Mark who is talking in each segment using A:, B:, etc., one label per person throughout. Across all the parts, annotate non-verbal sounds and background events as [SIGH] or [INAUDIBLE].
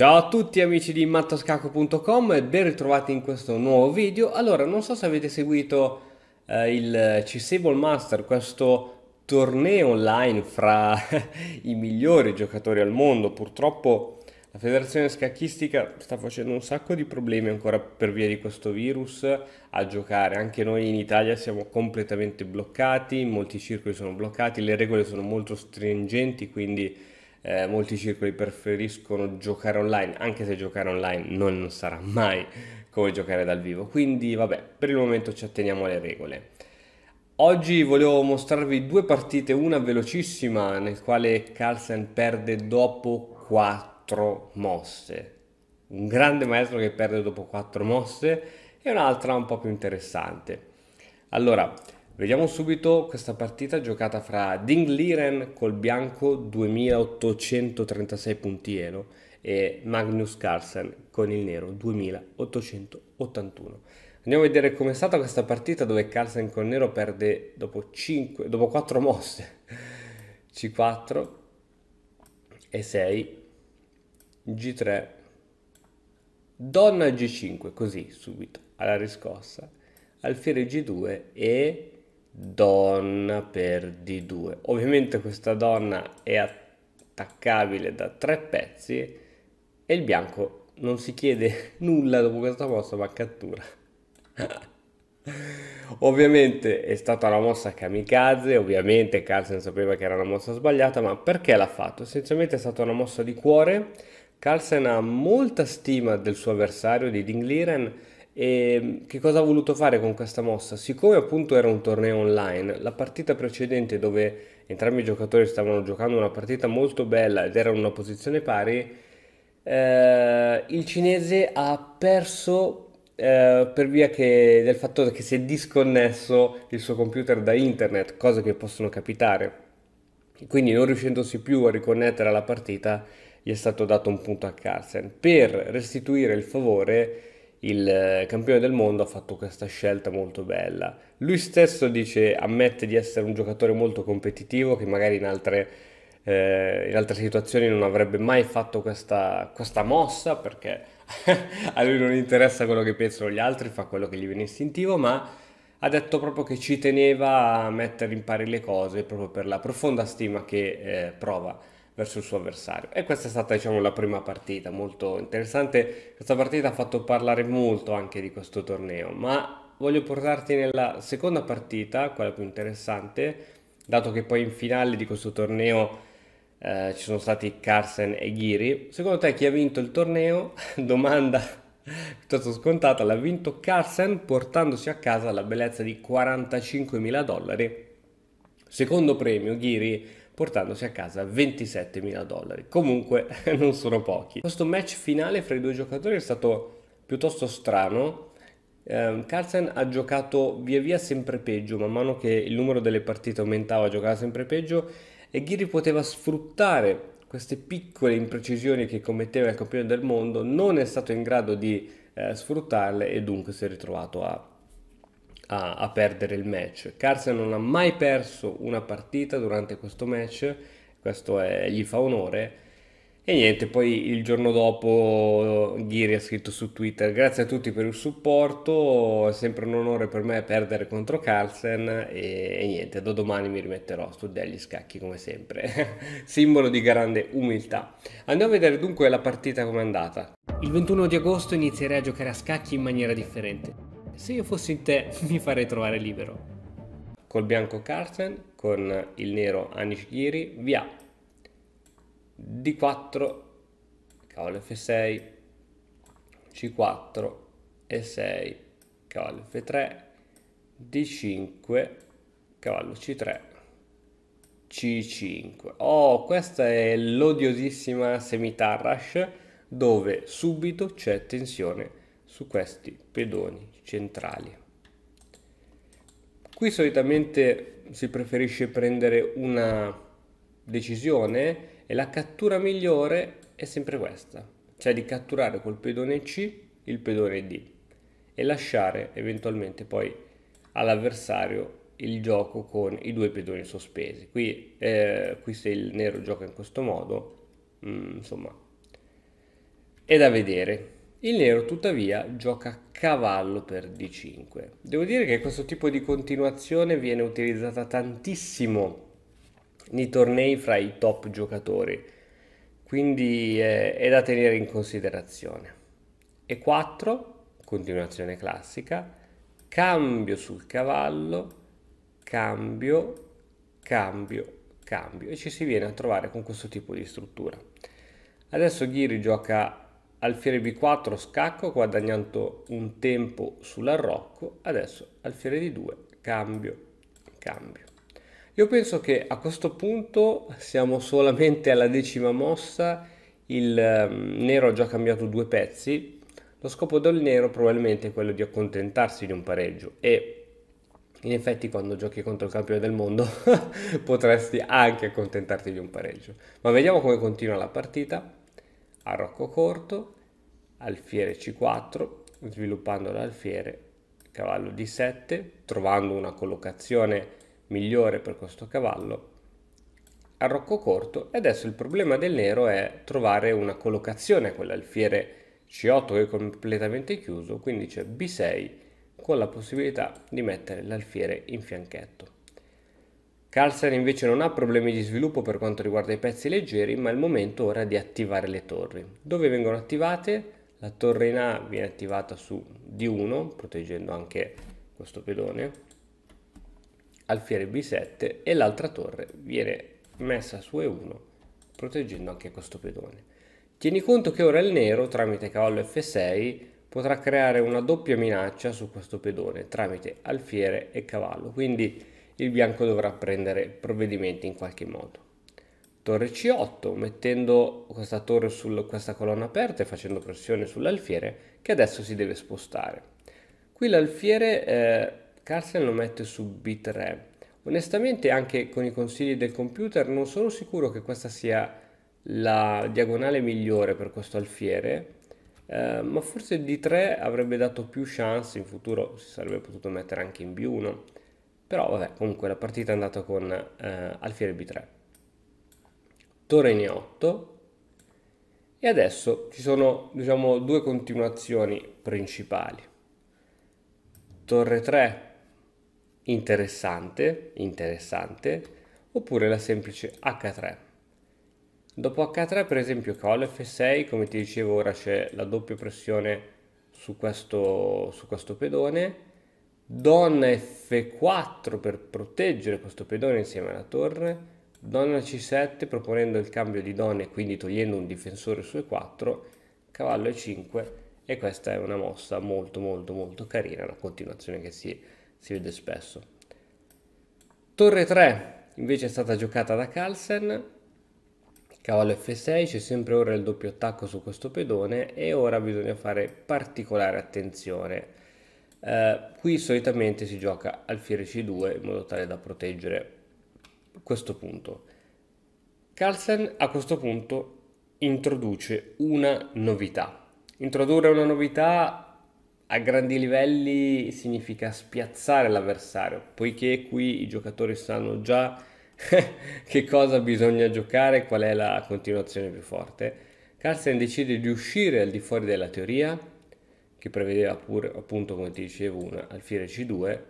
A: Ciao a tutti amici di mattoscaco.com e ben ritrovati in questo nuovo video. Allora, non so se avete seguito eh, il eh, C-Sable Master, questo torneo online fra [LAUGHS] i migliori giocatori al mondo. Purtroppo la federazione scacchistica sta facendo un sacco di problemi ancora per via di questo virus a giocare. Anche noi in Italia siamo completamente bloccati, molti circoli sono bloccati, le regole sono molto stringenti, quindi eh, molti circoli preferiscono giocare online, anche se giocare online non sarà mai come giocare dal vivo. Quindi vabbè, per il momento ci atteniamo alle regole. Oggi volevo mostrarvi due partite, una velocissima nel quale Carlsen perde dopo 4 mosse. Un grande maestro che perde dopo 4 mosse e un'altra un po' più interessante. Allora, Vediamo subito questa partita giocata fra Ding Liren col bianco 2836 punti elo e Magnus Carlsen con il nero 2881. Andiamo a vedere com'è stata questa partita dove Carlsen con nero perde dopo, 5, dopo 4 mosse [LAUGHS] C4 e 6 G3 Donna G5 così subito alla riscossa alfiere G2 e donna per d2 ovviamente questa donna è attaccabile da tre pezzi e il bianco non si chiede [LAUGHS] nulla dopo questa mossa ma cattura [LAUGHS] ovviamente è stata una mossa kamikaze ovviamente Carlsen sapeva che era una mossa sbagliata ma perché l'ha fatto? essenzialmente è stata una mossa di cuore Carlsen ha molta stima del suo avversario di Dingliren e ehm, che cosa ha voluto fare con questa mossa? Siccome appunto era un torneo online, la partita precedente dove entrambi i giocatori stavano giocando una partita molto bella ed erano in una posizione pari, eh, il cinese ha perso eh, per via che, del fatto che si è disconnesso il suo computer da internet, cose che possono capitare. Quindi non riuscendosi più a riconnettere alla partita, gli è stato dato un punto a Carlsen. Per restituire il favore il eh, campione del mondo ha fatto questa scelta molto bella. Lui stesso dice, ammette di essere un giocatore molto competitivo che magari in altre, eh, in altre situazioni non avrebbe mai fatto questa, questa mossa perché [LAUGHS] a lui non interessa quello che pensano gli altri, fa quello che gli viene istintivo, ma ha detto proprio che ci teneva a mettere in pari le cose proprio per la profonda stima che eh, prova verso il suo avversario. E questa è stata diciamo, la prima partita, molto interessante. Questa partita ha fatto parlare molto anche di questo torneo, ma voglio portarti nella seconda partita, quella più interessante, dato che poi in finale di questo torneo eh, ci sono stati Carsen e Ghiri. Secondo te chi ha vinto il torneo? [LAUGHS] Domanda piuttosto scontata, l'ha vinto Carsen portandosi a casa la bellezza di 45.000 dollari. Secondo premio Ghiri portandosi a casa 27 mila dollari. Comunque [LAUGHS] non sono pochi. Questo match finale fra i due giocatori è stato piuttosto strano. Um, Carlsen ha giocato via via sempre peggio, man mano che il numero delle partite aumentava, giocava sempre peggio e Ghiri poteva sfruttare queste piccole imprecisioni che commetteva il campione del mondo, non è stato in grado di eh, sfruttarle e dunque si è ritrovato a a, a perdere il match. Carson non ha mai perso una partita durante questo match, questo è, gli fa onore. E niente, poi il giorno dopo Ghiri ha scritto su Twitter: Grazie a tutti per il supporto, è sempre un onore per me perdere contro Carlsen. E, e niente, da domani mi rimetterò a studiare gli scacchi come sempre. [LAUGHS] Simbolo di grande umiltà. Andiamo a vedere dunque la partita com'è andata. Il 21 di agosto inizierei a giocare a scacchi in maniera differente. Se io fossi in te [LAUGHS] mi farei trovare libero. Col bianco Carlsen, con il nero Anishgiri, via. D4, cavallo F6, C4, E6, cavallo F3, D5, cavallo C3, C5. Oh, questa è l'odiosissima semitarrash dove subito c'è tensione su questi pedoni centrali. Qui solitamente si preferisce prendere una decisione e la cattura migliore è sempre questa, cioè di catturare col pedone C il pedone D e lasciare eventualmente poi all'avversario il gioco con i due pedoni sospesi. Qui, eh, qui se il nero gioca in questo modo, mh, mm, insomma, è da vedere. Il nero tuttavia gioca cavallo per d5. Devo dire che questo tipo di continuazione viene utilizzata tantissimo nei tornei fra i top giocatori, quindi è, eh, è da tenere in considerazione. E4, continuazione classica, cambio sul cavallo, cambio, cambio, cambio e ci si viene a trovare con questo tipo di struttura. Adesso Ghiri gioca alfiere b4 scacco guadagnando un tempo sull'arrocco, adesso alfiere d2 cambio, cambio. Io penso che a questo punto siamo solamente alla decima mossa, il ehm, nero ha già cambiato due pezzi, lo scopo del nero probabilmente è quello di accontentarsi di un pareggio e in effetti quando giochi contro il campione del mondo [LAUGHS] potresti anche accontentarti di un pareggio. Ma vediamo come continua la partita arrocco corto, alfiere C4, sviluppando l'alfiere, cavallo D7, trovando una collocazione migliore per questo cavallo, arrocco corto e adesso il problema del nero è trovare una collocazione con l'alfiere C8 che è completamente chiuso, quindi c'è B6 con la possibilità di mettere l'alfiere in fianchetto. Carlsen invece non ha problemi di sviluppo per quanto riguarda i pezzi leggeri, ma è il momento ora di attivare le torri. Dove vengono attivate? La torre in A viene attivata su D1, proteggendo anche questo pedone, alfiere B7 e l'altra torre viene messa su E1, proteggendo anche questo pedone. Tieni conto che ora il nero, tramite cavallo F6, potrà creare una doppia minaccia su questo pedone, tramite alfiere e cavallo, quindi il bianco dovrà prendere provvedimenti in qualche modo. Torre C8, mettendo questa torre su questa colonna aperta e facendo pressione sull'alfiere che adesso si deve spostare. Qui l'alfiere eh, Carlsen lo mette su B3. Onestamente anche con i consigli del computer non sono sicuro che questa sia la diagonale migliore per questo alfiere, eh, ma forse D3 avrebbe dato più chance, in futuro si sarebbe potuto mettere anche in B1 però vabbè, comunque la partita è andata con eh, alfiere b3. Torre in e8. E adesso ci sono, diciamo, due continuazioni principali. Torre 3 interessante, interessante, oppure la semplice h3. Dopo h3 per esempio che ho 6 come ti dicevo ora c'è la doppia pressione su questo, su questo pedone, donna f4 per proteggere questo pedone insieme alla torre donna c7 proponendo il cambio di donne quindi togliendo un difensore su e4 cavallo e5 e questa è una mossa molto molto molto carina una continuazione che si, si vede spesso torre 3 invece è stata giocata da Carlsen cavallo f6 c'è sempre ora il doppio attacco su questo pedone e ora bisogna fare particolare attenzione eh, qui solitamente si gioca alfiere c2 in modo tale da proteggere questo punto. Carlsen a questo punto introduce una novità. Introdurre una novità a grandi livelli significa spiazzare l'avversario, poiché qui i giocatori sanno già [LAUGHS] che cosa bisogna giocare, qual è la continuazione più forte. Carlsen decide di uscire al di fuori della teoria che prevedeva pure, appunto, come ti dicevo, una alfiere C2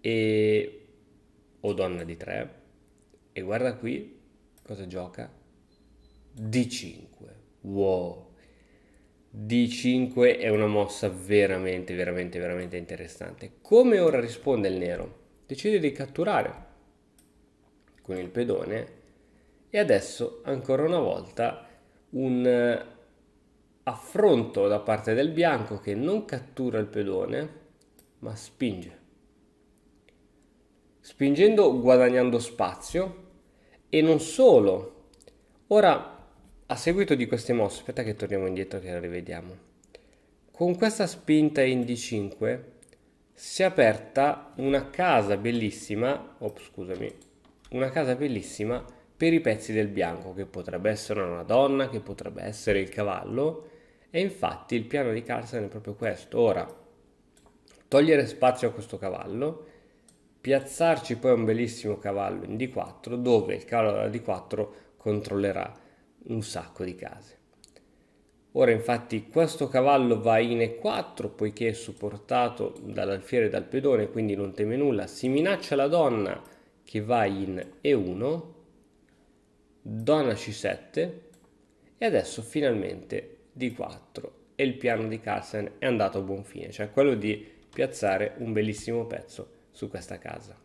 A: e... o donna di 3. E guarda qui cosa gioca. D5. Wow. D5 è una mossa veramente, veramente, veramente interessante. Come ora risponde il nero? Decide di catturare con il pedone e adesso ancora una volta un affronto da parte del bianco che non cattura il pedone ma spinge spingendo guadagnando spazio e non solo ora a seguito di queste mosse aspetta che torniamo indietro che la rivediamo con questa spinta in d5 si è aperta una casa bellissima oh, scusami una casa bellissima per i pezzi del bianco che potrebbe essere una donna che potrebbe essere il cavallo e infatti il piano di Carson è proprio questo. Ora, togliere spazio a questo cavallo, piazzarci poi un bellissimo cavallo in D4, dove il cavallo da D4 controllerà un sacco di case. Ora infatti questo cavallo va in E4 poiché è supportato dall'alfiere e dal pedone, quindi non teme nulla. Si minaccia la donna che va in E1, donna C7 e adesso finalmente D4 e il piano di Carlsen è andato a buon fine, cioè quello di piazzare un bellissimo pezzo su questa casa.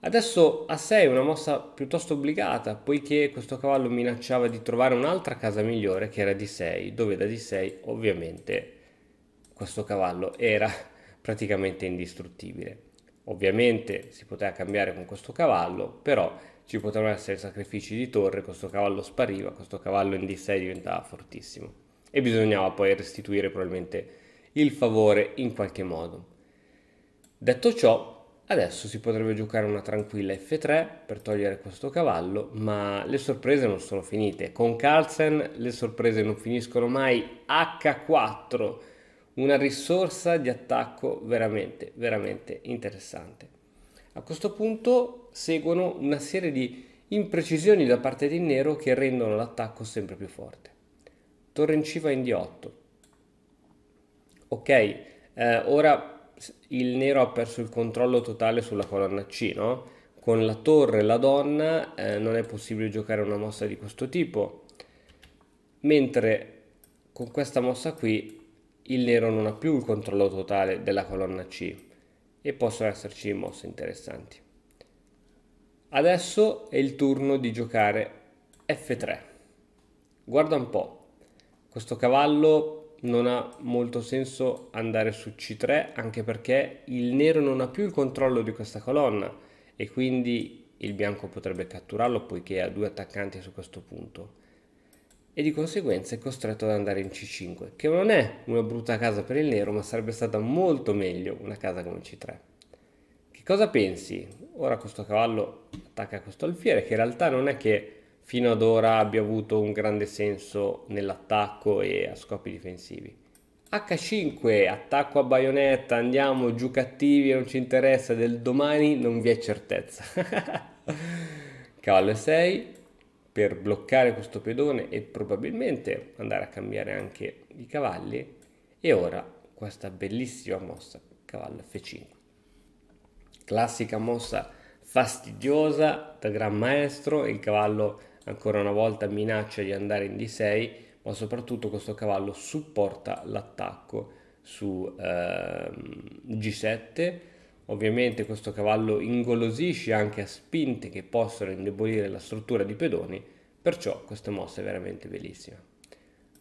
A: Adesso A6 è una mossa piuttosto obbligata, poiché questo cavallo minacciava di trovare un'altra casa migliore che era D6, dove da D6 ovviamente questo cavallo era praticamente indistruttibile. Ovviamente si poteva cambiare con questo cavallo, però ci potevano essere sacrifici di torre, questo cavallo spariva, questo cavallo in D6 diventava fortissimo e bisognava poi restituire probabilmente il favore in qualche modo. Detto ciò, adesso si potrebbe giocare una tranquilla F3 per togliere questo cavallo, ma le sorprese non sono finite. Con Carlsen le sorprese non finiscono mai. H4 una risorsa di attacco veramente, veramente interessante. A questo punto seguono una serie di imprecisioni da parte di Nero che rendono l'attacco sempre più forte. Torre in C va in D8. Ok, eh, ora il Nero ha perso il controllo totale sulla colonna C, no? Con la torre e la donna eh, non è possibile giocare una mossa di questo tipo, mentre con questa mossa qui il nero non ha più il controllo totale della colonna C e possono esserci mosse interessanti. Adesso è il turno di giocare F3. Guarda un po', questo cavallo non ha molto senso andare su C3 anche perché il nero non ha più il controllo di questa colonna e quindi il bianco potrebbe catturarlo poiché ha due attaccanti su questo punto e di conseguenza è costretto ad andare in C5, che non è una brutta casa per il nero, ma sarebbe stata molto meglio una casa come C3. Che cosa pensi? Ora questo cavallo attacca questo alfiere, che in realtà non è che fino ad ora abbia avuto un grande senso nell'attacco e a scopi difensivi. H5, attacco a baionetta, andiamo giù cattivi, non ci interessa, del domani non vi è certezza. [LAUGHS] cavallo 6, per bloccare questo pedone e probabilmente andare a cambiare anche i cavalli e ora questa bellissima mossa cavallo f5 classica mossa fastidiosa da gran maestro il cavallo ancora una volta minaccia di andare in d6 ma soprattutto questo cavallo supporta l'attacco su ehm, g7 Ovviamente questo cavallo ingolosisce anche a spinte che possono indebolire la struttura di pedoni, perciò questa mossa è veramente bellissima.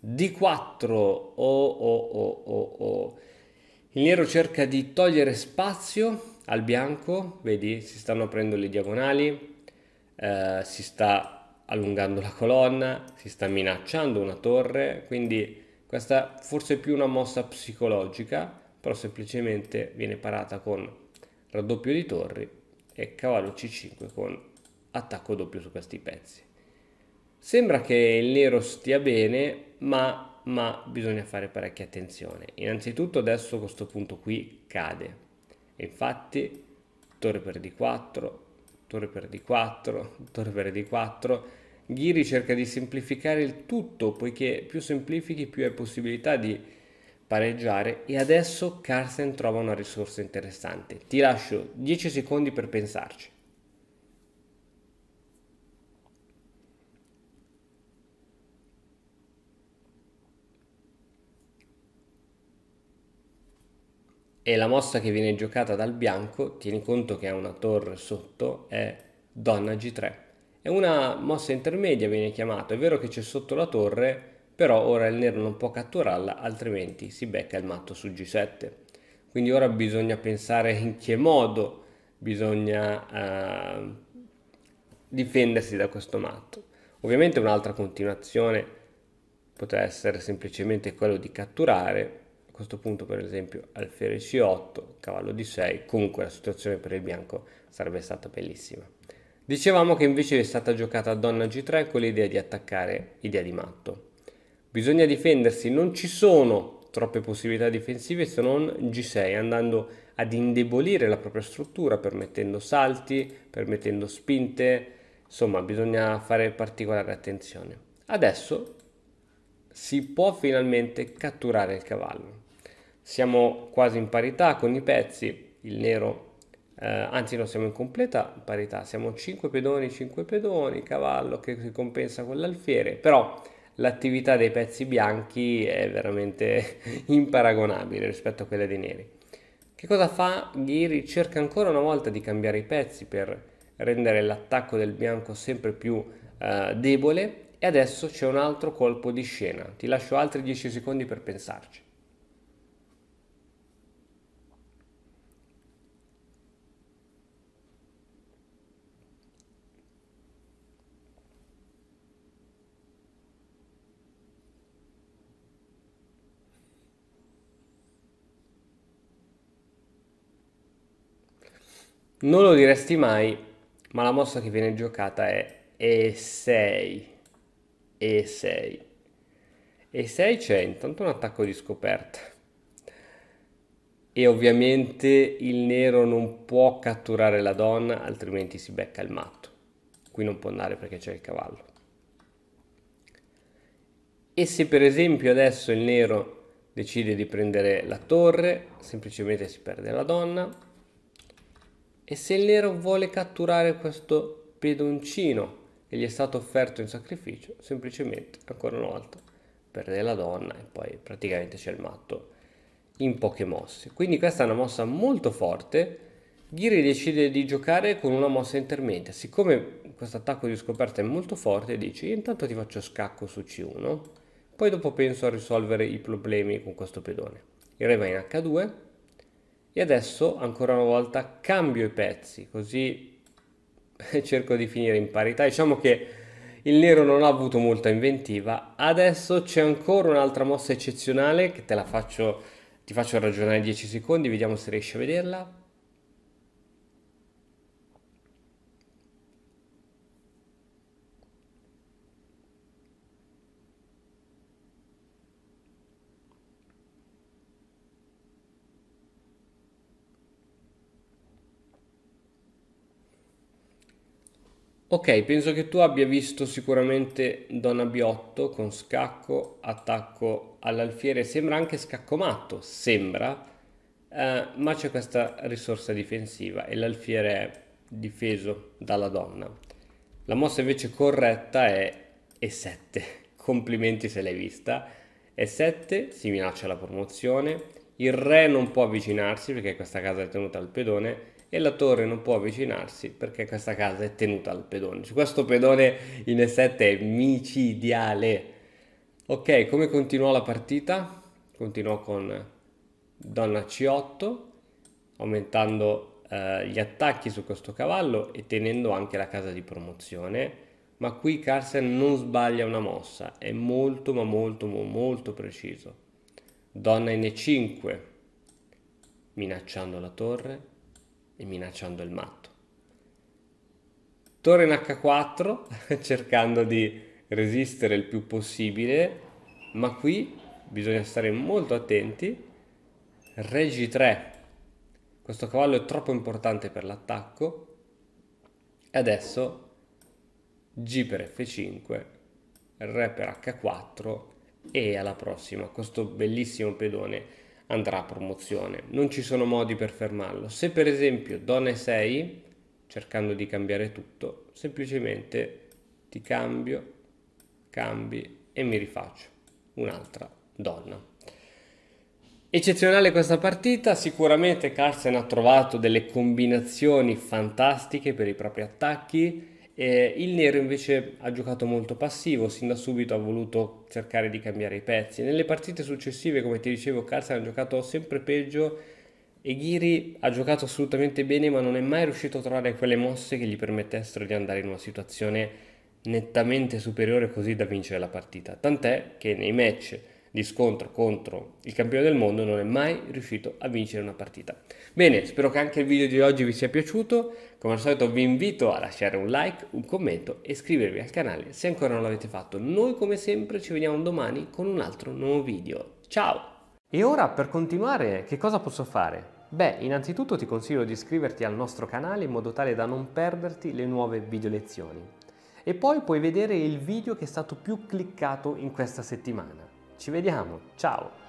A: D4, oh oh oh oh oh. Il nero cerca di togliere spazio al bianco, vedi, si stanno aprendo le diagonali, eh, si sta allungando la colonna, si sta minacciando una torre, quindi questa forse è più una mossa psicologica, però semplicemente viene parata con raddoppio di torri e cavallo c5 con attacco doppio su questi pezzi. Sembra che il nero stia bene, ma, ma bisogna fare parecchia attenzione. Innanzitutto adesso questo punto qui cade. Infatti, torre per d4, torre per d4, torre per d4. Ghiri cerca di semplificare il tutto, poiché più semplifichi più hai possibilità di pareggiare e adesso Carsten trova una risorsa interessante. Ti lascio 10 secondi per pensarci. E la mossa che viene giocata dal bianco, tieni conto che ha una torre sotto, è donna g3. È una mossa intermedia, viene chiamata. È vero che c'è sotto la torre, però ora il nero non può catturarla altrimenti si becca il matto su g7 quindi ora bisogna pensare in che modo bisogna eh, difendersi da questo matto ovviamente un'altra continuazione potrebbe essere semplicemente quello di catturare a questo punto per esempio alfiere c8 cavallo d6 comunque la situazione per il bianco sarebbe stata bellissima dicevamo che invece è stata giocata donna g3 con l'idea di attaccare idea di matto Bisogna difendersi, non ci sono troppe possibilità difensive se non G6, andando ad indebolire la propria struttura, permettendo salti, permettendo spinte, insomma bisogna fare particolare attenzione. Adesso si può finalmente catturare il cavallo. Siamo quasi in parità con i pezzi, il nero eh, anzi no, siamo in completa parità, siamo 5 pedoni, 5 pedoni, cavallo che si compensa con l'alfiere, però l'attività dei pezzi bianchi è veramente [LAUGHS] imparagonabile rispetto a quella dei neri. Che cosa fa? Ghiri cerca ancora una volta di cambiare i pezzi per rendere l'attacco del bianco sempre più eh, debole e adesso c'è un altro colpo di scena. Ti lascio altri 10 secondi per pensarci. Non lo diresti mai, ma la mossa che viene giocata è E6. E6. E6 c'è intanto un attacco di scoperta. E ovviamente il nero non può catturare la donna, altrimenti si becca il matto. Qui non può andare perché c'è il cavallo. E se per esempio adesso il nero decide di prendere la torre, semplicemente si perde la donna, e se il nero vuole catturare questo pedoncino che gli è stato offerto in sacrificio, semplicemente, ancora una volta, perde la donna e poi praticamente c'è il matto in poche mosse. Quindi questa è una mossa molto forte. Ghiri decide di giocare con una mossa intermedia. Siccome questo attacco di scoperta è molto forte, dice intanto ti faccio scacco su C1, poi dopo penso a risolvere i problemi con questo pedone. Il re va in H2, e adesso ancora una volta cambio i pezzi così [LAUGHS] cerco di finire in parità diciamo che il nero non ha avuto molta inventiva adesso c'è ancora un'altra mossa eccezionale che te la faccio ti faccio ragionare 10 secondi vediamo se riesci a vederla Ok, penso che tu abbia visto sicuramente Donna Biotto con scacco, attacco all'alfiere, sembra anche scacco matto, sembra, eh, ma c'è questa risorsa difensiva e l'alfiere è difeso dalla donna. La mossa invece corretta è E7, [LAUGHS] complimenti se l'hai vista. E7 si minaccia la promozione, il re non può avvicinarsi perché questa casa è tenuta al pedone e la torre non può avvicinarsi perché questa casa è tenuta al pedone. questo pedone in E7 è micidiale. Ok, come continuò la partita? Continuò con donna C8, aumentando eh, gli attacchi su questo cavallo e tenendo anche la casa di promozione. Ma qui Carlsen non sbaglia una mossa, è molto ma molto ma molto preciso. Donna in e 5 minacciando la torre, e minacciando il matto. Torre in H4 [LAUGHS] cercando di resistere il più possibile, ma qui bisogna stare molto attenti. Re G3, questo cavallo è troppo importante per l'attacco. E adesso G per F5, Re per H4 e alla prossima, questo bellissimo pedone andrà a promozione. Non ci sono modi per fermarlo. Se per esempio Done 6, cercando di cambiare tutto, semplicemente ti cambio, cambi e mi rifaccio un'altra donna. Eccezionale questa partita, sicuramente Carson ha trovato delle combinazioni fantastiche per i propri attacchi, e il nero invece ha giocato molto passivo, sin da subito ha voluto cercare di cambiare i pezzi. Nelle partite successive, come ti dicevo, Carson ha giocato sempre peggio e Ghiri ha giocato assolutamente bene, ma non è mai riuscito a trovare quelle mosse che gli permettessero di andare in una situazione nettamente superiore così da vincere la partita. Tant'è che nei match di scontro contro il campione del mondo non è mai riuscito a vincere una partita. Bene, spero che anche il video di oggi vi sia piaciuto, come al solito vi invito a lasciare un like, un commento e iscrivervi al canale se ancora non l'avete fatto. Noi come sempre ci vediamo domani con un altro nuovo video. Ciao! E ora per continuare che cosa posso fare? Beh, innanzitutto ti consiglio di iscriverti al nostro canale in modo tale da non perderti le nuove video lezioni. E poi puoi vedere il video che è stato più cliccato in questa settimana. Ci vediamo, ciao!